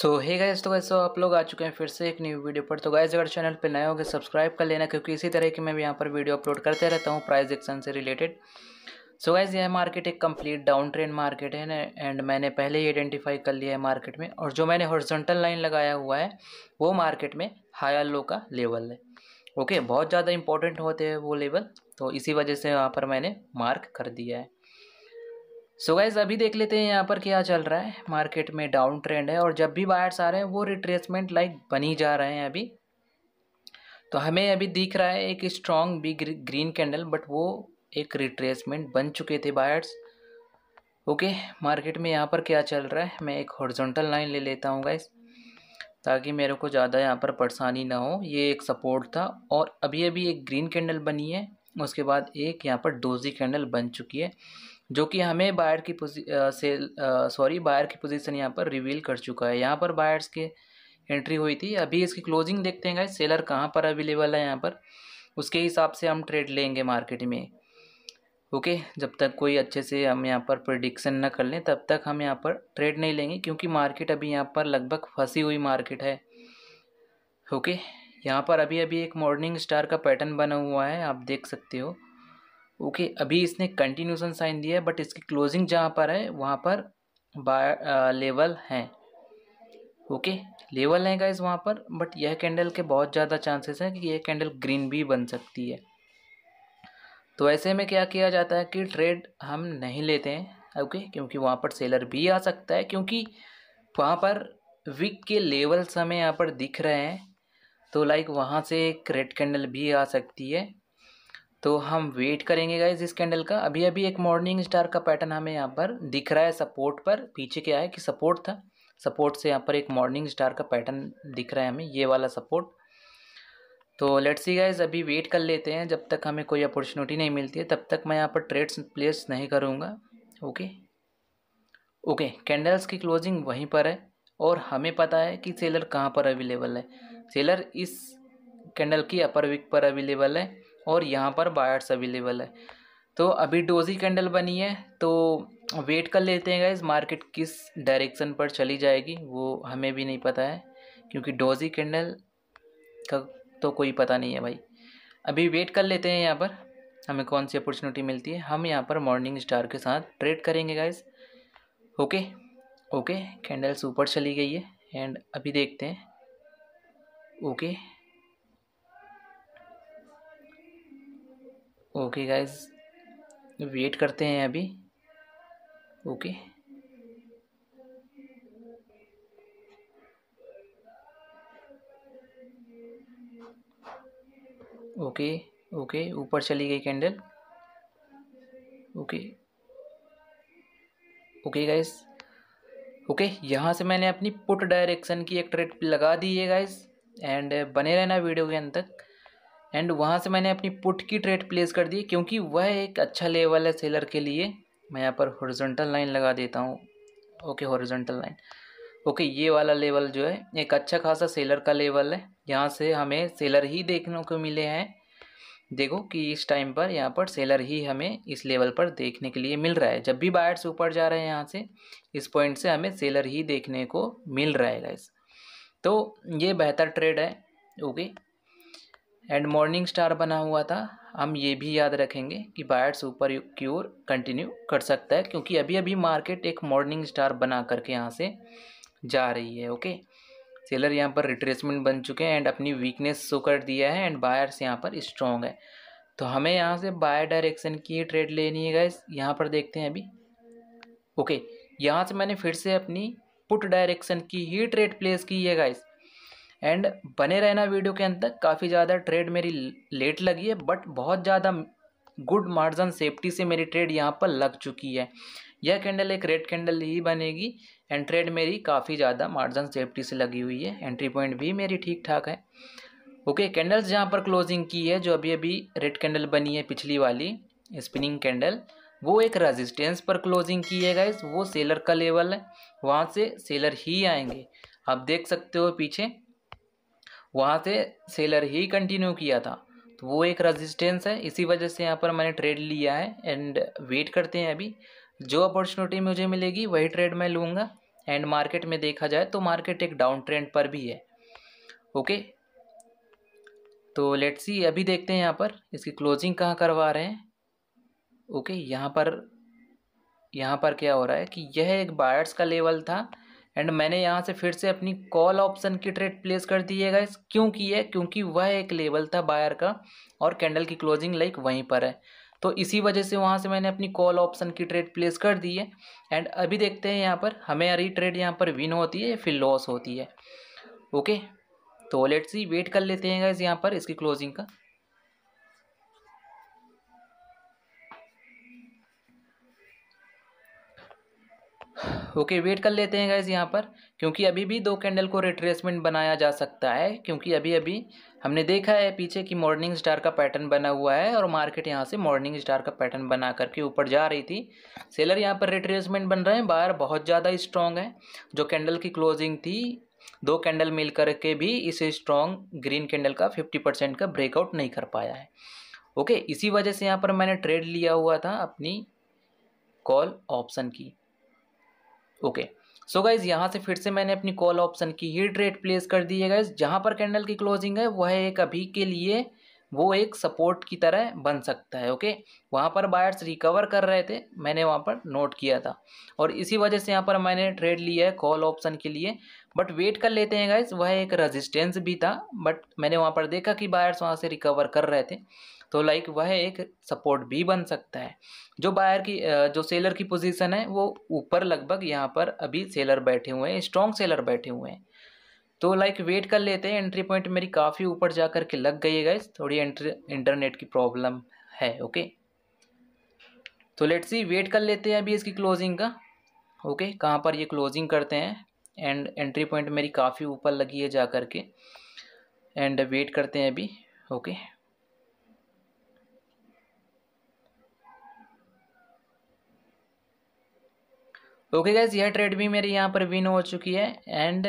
सो hey guys तो वैसे आप लोग आ चुके हैं फिर से एक न्यू वीडियो पर तो गाइस अगर चैनल पे नए हो गए तो सब्सक्राइब कर लेना क्योंकि इसी तरह की मैं भी यहाँ पर वीडियो अपलोड करते रहता हूँ प्राइस एक्शन से रिलेटेड सो गाइस यह मार्केट एक कंप्लीट डाउन ट्रेंड मार्केट है एंड मैंने पहले ही आइडेंटिफाई कर लिया है मार्केट में और जो मैंने हॉर्जेंटल लाइन लगाया हुआ है वो मार्केट में हायर लो का लेवल है ओके बहुत ज़्यादा इंपॉर्टेंट होते हैं वो लेवल तो इसी वजह से यहाँ पर मैंने मार्क कर दिया है सो so अभी देख लेते हैं यहाँ पर क्या चल रहा है मार्केट में डाउन ट्रेंड है और जब भी बायर्स आ रहे हैं वो रिट्रेसमेंट लाइक बनी जा रहे हैं अभी तो हमें अभी दिख रहा है एक strong be green candle but वो एक रिट्रेसमेंट बन चुके थे बायर्स ओके मार्केट में यहाँ पर क्या चल रहा है मैं एक हॉर्जोंटल लाइन ले लेता हूँ गाइज ताकि मेरे को ज़्यादा यहाँ पर परेशानी ना हो ये एक सपोर्ट था और अभी अभी एक ग्रीन कैंडल बनी है उसके बाद एक यहाँ पर डोजी कैंडल बन चुकी है जो कि हमें बायर की सेल सॉरी बायर की पोजीशन यहाँ पर रिवील कर चुका है यहाँ पर बायर्स के एंट्री हुई थी अभी इसकी क्लोजिंग देखते हैं सेलर कहाँ पर अवेलेबल है यहाँ पर उसके हिसाब से हम ट्रेड लेंगे मार्केट में ओके जब तक कोई अच्छे से हम यहाँ पर प्रडिक्शन ना कर लें तब तक हम यहाँ पर ट्रेड नहीं लेंगे क्योंकि मार्केट अभी यहाँ पर लगभग फंसी हुई मार्केट है ओके यहाँ पर अभी अभी एक मॉर्निंग स्टार का पैटर्न बना हुआ है आप देख सकते हो ओके okay, अभी इसने कंटिन्यूसन साइन दिया है बट इसकी क्लोजिंग जहाँ पर है वहाँ पर बाय लेवल हैं ओके लेवल हैं गाइज वहाँ पर बट यह कैंडल के बहुत ज़्यादा चांसेस हैं कि यह कैंडल ग्रीन भी बन सकती है तो ऐसे में क्या किया जाता है कि ट्रेड हम नहीं लेते हैं ओके क्योंकि वहाँ पर सेलर भी आ सकता है क्योंकि वहाँ पर वीक के लेवल्स हमें यहाँ पर दिख रहे हैं तो लाइक वहाँ से एक रेड कैंडल भी आ सकती है तो हम वेट करेंगे गाइज इस कैंडल का अभी अभी एक मॉर्निंग स्टार का पैटर्न हमें यहाँ पर दिख रहा है सपोर्ट पर पीछे क्या है कि सपोर्ट था सपोर्ट से यहाँ पर एक मॉर्निंग स्टार का पैटर्न दिख रहा है हमें ये वाला सपोर्ट तो लेट्स सी गाइज अभी वेट कर लेते हैं जब तक हमें कोई अपॉर्चुनिटी नहीं मिलती है तब तक मैं यहाँ पर ट्रेड्स प्लेस नहीं करूँगा ओके ओके कैंडल्स की क्लोजिंग वहीं पर है और हमें पता है कि सेलर कहाँ पर अवेलेबल है सेलर इस कैंडल की अपर विक पर अवेलेबल है और यहाँ पर बायर्स अवेलेबल है तो अभी डोजी कैंडल बनी है तो वेट कर लेते हैं गाइज मार्केट किस डायरेक्शन पर चली जाएगी वो हमें भी नहीं पता है क्योंकि डोजी कैंडल का तो कोई पता नहीं है भाई अभी वेट कर लेते हैं यहाँ पर हमें कौन सी अपॉर्चुनिटी मिलती है हम यहाँ पर मॉर्निंग स्टार के साथ ट्रेड करेंगे गाइज ओके ओके कैंडल्स ऊपर चली गई है एंड अभी देखते हैं ओके ओके गाइस वेट करते हैं अभी ओके ओके ओके ऊपर चली गई candle okay okay guys okay यहाँ से मैंने अपनी पुट डायरेक्शन की एक ट्रेड लगा दी है गाइस एंड uh, बने रहना वीडियो के अंत तक एंड वहाँ से मैंने अपनी पुट की ट्रेड प्लेस कर दी क्योंकि वह एक अच्छा लेवल है सेलर के लिए मैं यहाँ पर हॉरिजॉन्टल लाइन लगा देता हूँ ओके हॉरिजॉन्टल लाइन ओके ये वाला लेवल जो है एक अच्छा खासा सेलर का लेवल है यहाँ से हमें सेलर ही देखने को मिले हैं देखो कि इस टाइम पर यहाँ पर सेलर ही हमें इस लेवल पर देखने के लिए मिल रहा है जब भी बायर्स ऊपर जा रहे हैं यहाँ से इस पॉइंट से हमें सेलर ही देखने को मिल रहा है गाइस तो ये बेहतर ट्रेड है ओके एंड मॉर्निंग स्टार बना हुआ था हम ये भी याद रखेंगे कि बायर्स ऊपर की ओर कंटिन्यू कर सकता है क्योंकि अभी अभी मार्केट एक मॉर्निंग स्टार बना करके यहाँ से जा रही है ओके सेलर यहाँ पर रिट्रेसमेंट बन चुके हैं एंड अपनी वीकनेस शो कर दिया है एंड बायर्स यहाँ पर स्ट्रॉन्ग है तो हमें यहाँ से बाय डायरेक्शन की ट्रेड लेनी है गाइस यहाँ पर देखते हैं अभी ओके यहाँ से मैंने फिर से अपनी पुट डायरेक्शन की ही ट्रेड प्लेस की है गाइस एंड बने रहना वीडियो के अंत तक काफ़ी ज़्यादा ट्रेड मेरी लेट लगी है बट बहुत ज़्यादा गुड मार्जिन सेफ्टी से मेरी ट्रेड यहाँ पर लग चुकी है यह कैंडल एक रेड कैंडल ही बनेगी एंड ट्रेड मेरी काफ़ी ज़्यादा मार्जिन सेफ्टी से लगी हुई है एंट्री पॉइंट भी मेरी ठीक ठाक है ओके कैंडल्स जहाँ पर क्लोजिंग की है जो अभी अभी रेड कैंडल बनी है पिछली वाली स्पिनिंग कैंडल वो एक रेजिस्टेंस पर क्लोजिंग की है गाइस वो सेलर का लेवल है वहाँ से सेलर ही आएंगे आप देख सकते हो पीछे वहाँ से सेलर ही कंटिन्यू किया था तो वो एक रेजिस्टेंस है इसी वजह से यहाँ पर मैंने ट्रेड लिया है एंड वेट करते हैं अभी जो अपॉर्चुनिटी मुझे मिलेगी वही ट्रेड मैं लूँगा एंड मार्केट में देखा जाए तो मार्केट एक डाउन ट्रेंड पर भी है ओके तो लेट्स सी अभी देखते हैं यहाँ पर इसकी क्लोजिंग कहाँ करवा रहे हैं ओके यहाँ पर यहाँ पर क्या हो रहा है कि यह एक बायर्स का लेवल था एंड मैंने यहाँ से फिर से अपनी कॉल ऑप्शन की ट्रेड प्लेस कर दी है गाइस क्यों की है क्योंकि वह एक लेवल था बायर का और कैंडल की क्लोजिंग लाइक वहीं पर है तो इसी वजह से वहाँ से मैंने अपनी कॉल ऑप्शन की ट्रेड प्लेस कर दी है एंड अभी देखते हैं यहाँ पर हमें ट्रेड यहाँ पर विन होती है या फिर लॉस होती है ओके तो लेट्स सी वेट कर लेते हैं गाइज यहाँ पर इसकी क्लोजिंग का ओके वेट कर लेते हैं गैस यहाँ पर क्योंकि अभी भी दो कैंडल को रिट्रेसमेंट बनाया जा सकता है क्योंकि अभी अभी हमने देखा है पीछे कि मॉर्निंग स्टार का पैटर्न बना हुआ है और मार्केट यहाँ से मॉर्निंग स्टार का पैटर्न बना करके ऊपर जा रही थी सेलर यहाँ पर रिट्रेसमेंट बन रहे हैं बाहर बहुत ज़्यादा स्ट्रॉन्ग है जो कैंडल की क्लोजिंग थी दो कैंडल मिल करके भी इस स्ट्रॉन्ग ग्रीन कैंडल का फिफ्टी परसेंट का ब्रेकआउट नहीं कर पाया है ओके इसी वजह से यहाँ पर मैंने ट्रेड लिया हुआ था अपनी कॉल ऑप्शन की ओके सो गाइज यहाँ से फिर से मैंने अपनी कॉल ऑप्शन की ही ट्रेड प्लेस कर दी है गाइज जहाँ पर कैंडल की क्लोजिंग है वह एक अभी के लिए वो एक सपोर्ट की तरह बन सकता है ओके वहाँ पर बायर्स रिकवर कर रहे थे मैंने वहाँ पर नोट किया था और इसी वजह से यहाँ पर मैंने ट्रेड लिया है कॉल ऑप्शन के लिए बट वेट कर लेते हैं गाइज वह एक रेजिस्टेंस भी था बट मैंने वहाँ पर देखा कि बायर्स वहाँ से रिकवर कर रहे थे तो लाइक वह एक सपोर्ट भी बन सकता है जो बायर की जो सेलर की पोजीशन है वो ऊपर लगभग यहाँ पर अभी सेलर बैठे हुए हैं स्ट्रॉन्ग सेलर बैठे हुए हैं तो लाइक वेट कर लेते हैं एंट्री पॉइंट मेरी काफ़ी ऊपर जा कर के लग गई है गाइस थोड़ी एंट्री इंटरनेट की प्रॉब्लम है ओके तो लेट्स सी वेट कर लेते हैं अभी इसकी क्लोजिंग का ओके कहाँ पर ये क्लोजिंग करते हैं एंड एंट्री पॉइंट मेरी काफ़ी ऊपर लगी है जा कर के एंड वेट करते हैं अभी ओके ओके गैस यह ट्रेड भी मेरी यहाँ पर विन हो चुकी है एंड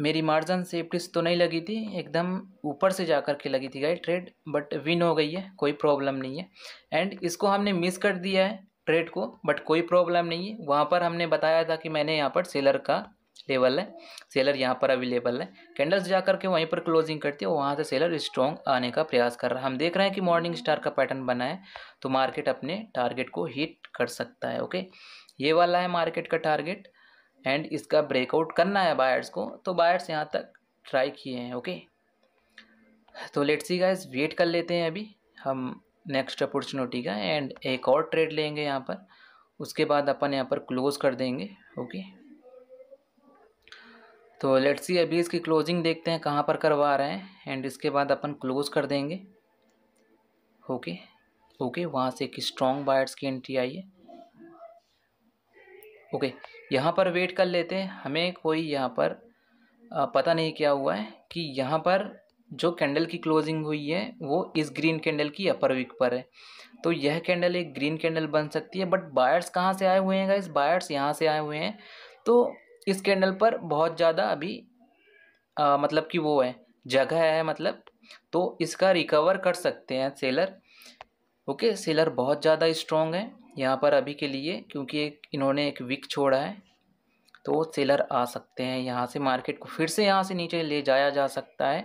मेरी मार्जिन सेफ्टिस तो नहीं लगी थी एकदम ऊपर से जा कर के लगी थी गई ट्रेड बट विन हो गई है कोई प्रॉब्लम नहीं है एंड इसको हमने मिस कर दिया है ट्रेड को बट कोई प्रॉब्लम नहीं है वहाँ पर हमने बताया था कि मैंने यहाँ पर सेलर का लेवल है सेलर यहाँ पर अवेलेबल है कैंडल्स जा के वहीं पर क्लोजिंग करती है वहाँ से सेलर स्ट्रॉन्ग आने का प्रयास कर रहा है हम देख रहे हैं कि मॉर्निंग स्टार का पैटर्न बना है तो मार्केट अपने टारगेट को हीट कर सकता है ओके ये वाला है मार्केट का टारगेट एंड इसका ब्रेकआउट करना है बायर्स को तो बायर्स यहाँ तक ट्राई किए हैं ओके तो लेट सी गाइज वेट कर लेते हैं अभी हम नेक्स्ट अपॉर्चुनिटी का एंड एक और ट्रेड लेंगे यहाँ पर उसके बाद अपन यहाँ पर क्लोज कर देंगे ओके तो लेट्स सी अभी इसकी क्लोजिंग देखते हैं कहाँ पर करवा रहे हैं एंड इसके बाद अपन क्लोज कर देंगे ओके ओके वहाँ से एक स्ट्रॉन्ग बायर्स की एंट्री आई है ओके यहाँ पर वेट कर लेते हैं हमें कोई यहाँ पर पता नहीं क्या हुआ है कि यहाँ पर जो कैंडल की क्लोजिंग हुई है वो इस ग्रीन कैंडल की अपर विक पर है तो यह कैंडल एक ग्रीन कैंडल बन सकती है बट बायर्स कहाँ से आए हुए हैं इस बायर्स यहाँ से आए हुए हैं तो इस कैंडल पर बहुत ज़्यादा अभी आ, मतलब कि वो है जगह है मतलब तो इसका रिकवर कर सकते हैं सेलर ओके सेलर बहुत ज़्यादा स्ट्रॉन्ग है यहाँ पर अभी के लिए क्योंकि एक इन्होंने एक विक छोड़ा है तो सेलर आ सकते हैं यहाँ से मार्केट को फिर से यहाँ से नीचे ले जाया जा सकता है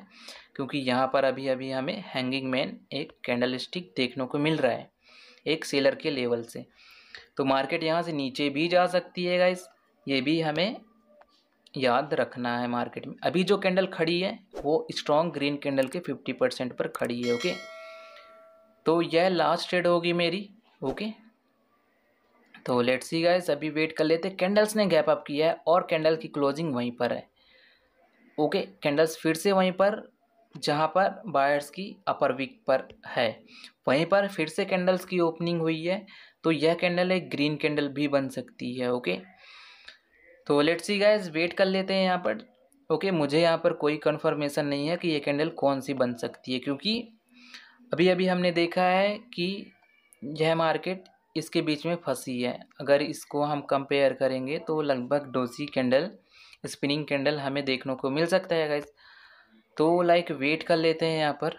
क्योंकि यहाँ पर अभी अभी हमें हैंगिंग मैन एक कैंडल स्टिक देखने को मिल रहा है एक सेलर के लेवल से तो मार्केट यहाँ से नीचे भी जा सकती है गाइस ये भी हमें याद रखना है मार्केट में अभी जो कैंडल खड़ी है वो स्ट्रॉन्ग ग्रीन कैंडल के फिफ्टी परसेंट पर खड़ी है ओके तो यह लास्ट ट्रेड होगी मेरी ओके तो लेट्स सी गाइस अभी वेट कर लेते कैंडल्स ने गैप अप किया है और कैंडल की क्लोजिंग वहीं पर है ओके कैंडल्स फिर से वहीं पर जहाँ पर बायर्स की अपर वीक पर है वहीं पर फिर से कैंडल्स की ओपनिंग हुई है तो यह कैंडल एक ग्रीन कैंडल भी बन सकती है ओके तो लेट्स सी गाइस वेट कर लेते हैं यहाँ पर ओके मुझे यहाँ पर कोई कन्फर्मेशन नहीं है कि ये कैंडल कौन सी बन सकती है क्योंकि अभी अभी हमने देखा है कि यह मार्केट इसके बीच में फंसी है अगर इसको हम कंपेयर करेंगे तो लगभग डोजी कैंडल स्पिनिंग कैंडल हमें देखने को मिल सकता है गाइज तो लाइक वेट कर लेते हैं यहाँ पर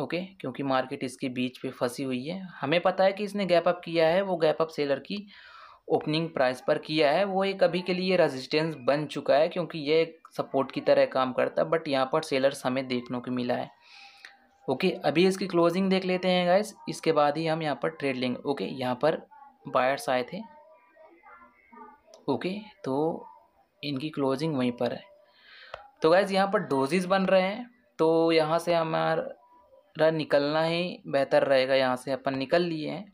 ओके क्योंकि मार्केट इसके बीच पे फंसी हुई है हमें पता है कि इसने गैप अप किया है वो गैप अप सेलर की ओपनिंग प्राइस पर किया है वो एक अभी के लिए रेजिस्टेंस बन चुका है क्योंकि ये सपोर्ट की तरह काम करता है बट यहाँ पर सेलर्स हमें देखने को मिला है ओके अभी इसकी क्लोजिंग देख लेते हैं गाइस इसके बाद ही हम यहाँ पर ट्रेड लेंगे ओके यहाँ पर बायर्स आए थे ओके तो इनकी क्लोजिंग वहीं पर है तो गाइज यहाँ पर डोजेज बन रहे हैं तो यहाँ से हमारा निकलना ही बेहतर रहेगा यहाँ से अपन निकल लिए हैं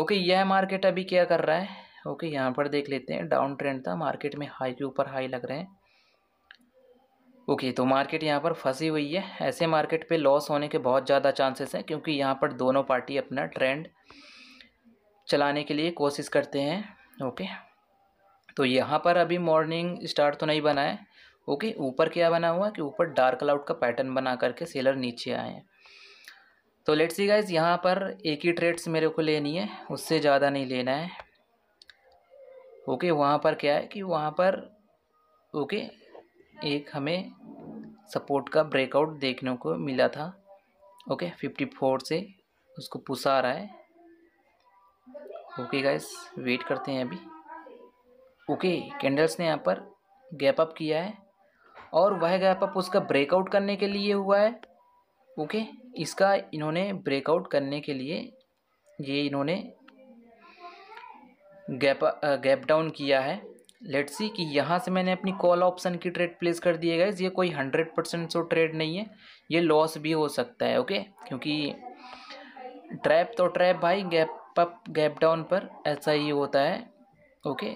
ओके यह मार्केट अभी क्या कर रहा है ओके यहाँ पर देख लेते हैं डाउन ट्रेंड था मार्केट में हाई के ऊपर हाई लग रहे हैं ओके okay, तो मार्केट यहाँ पर फंसी हुई है ऐसे मार्केट पे लॉस होने के बहुत ज़्यादा चांसेस हैं क्योंकि यहाँ पर दोनों पार्टी अपना ट्रेंड चलाने के लिए कोशिश करते हैं ओके okay, तो यहाँ पर अभी मॉर्निंग स्टार तो नहीं बना है ओके okay, ऊपर क्या बना हुआ कि ऊपर डार्क क्लाउड का पैटर्न बना करके सेलर नीचे आए हैं तो लेट्स सी गाइज यहाँ पर एक ही ट्रेड्स मेरे को लेनी है उससे ज़्यादा नहीं लेना है ओके वहाँ पर क्या है कि वहाँ पर ओके एक हमें सपोर्ट का ब्रेकआउट देखने को मिला था ओके फिफ्टी फोर से उसको पुसा रहा है ओके गाइस वेट करते हैं अभी ओके कैंडल्स ने यहाँ पर गैप अप किया है और वह गैप अप उसका ब्रेकआउट करने के लिए हुआ है ओके इसका इन्होंने ब्रेकआउट करने के लिए ये इन्होंने गैप गैप डाउन किया है लेट्स सी कि यहाँ से मैंने अपनी कॉल ऑप्शन की ट्रेड प्लेस कर दिए गए ये कोई हंड्रेड परसेंट सो ट्रेड नहीं है ये लॉस भी हो सकता है ओके क्योंकि ट्रैप तो ट्रैप भाई गैप अप गैप डाउन पर ऐसा ही होता है ओके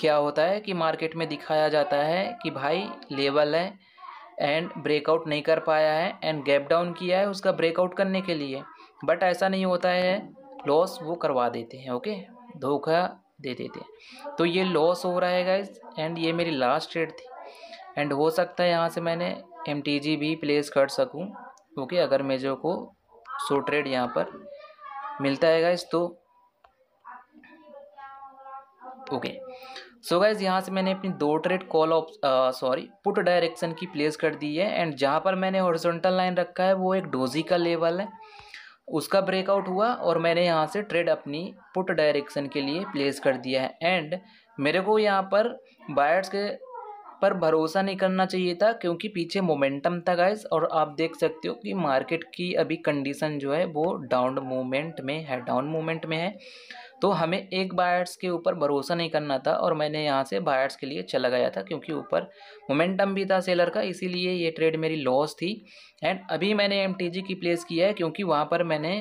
क्या होता है कि मार्केट में दिखाया जाता है कि भाई लेवल है एंड ब्रेकआउट नहीं कर पाया है एंड गैप डाउन किया है उसका ब्रेकआउट करने के लिए बट ऐसा नहीं होता है लॉस वो करवा देते हैं ओके धोखा दे देते हैं तो ये लॉस हो रहा है गाइज एंड ये मेरी लास्ट ट्रेड थी एंड हो सकता है यहाँ से मैंने एम भी प्लेस कर सकूँ ओके अगर मेजो को सो ट्रेड यहाँ पर मिलता है गाइज तो ओके सो गाइज यहाँ से मैंने अपनी दो trade call of sorry put direction की प्लेस कर दी है एंड जहाँ पर मैंने हॉरिजॉन्टल लाइन रखा है वो एक डोजी का लेवल है उसका ब्रेकआउट हुआ और मैंने यहाँ से ट्रेड अपनी पुट डायरेक्शन के लिए प्लेस कर दिया है एंड मेरे को यहाँ पर बायर्स के पर भरोसा नहीं करना चाहिए था क्योंकि पीछे मोमेंटम था गाइस और आप देख सकते हो कि मार्केट की अभी कंडीशन जो है वो डाउन मूवमेंट में है डाउन मूवमेंट में है तो हमें एक बायर्स के ऊपर भरोसा नहीं करना था और मैंने यहाँ से बायर्स के लिए चला गया था क्योंकि ऊपर मोमेंटम भी था सेलर का इसीलिए ये ट्रेड मेरी लॉस थी एंड अभी मैंने एम की प्लेस किया है क्योंकि वहाँ पर मैंने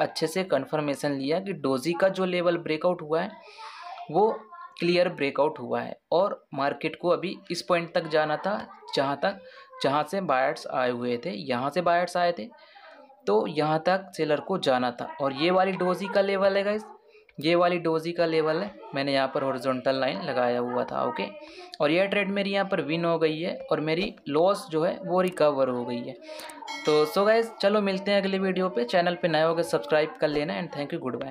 अच्छे से कन्फर्मेशन लिया कि डोजी का जो लेवल ब्रेकआउट हुआ है वो क्लियर ब्रेकआउट हुआ है और मार्केट को अभी इस पॉइंट तक जाना था जहाँ तक जहाँ से बायर्स आए हुए थे यहाँ से बायर्स आए थे तो यहाँ तक सेलर को जाना था और ये वाली डोजी का लेवल है इस ये वाली डोजी का लेवल है मैंने यहाँ पर हॉरिजॉन्टल लाइन लगाया हुआ था ओके और यह ट्रेड मेरी यहाँ पर विन हो गई है और मेरी लॉस जो है वो रिकवर हो गई है तो सो गाइज चलो मिलते हैं अगले वीडियो पे चैनल पे नए हो गए सब्सक्राइब कर लेना and thank you good bye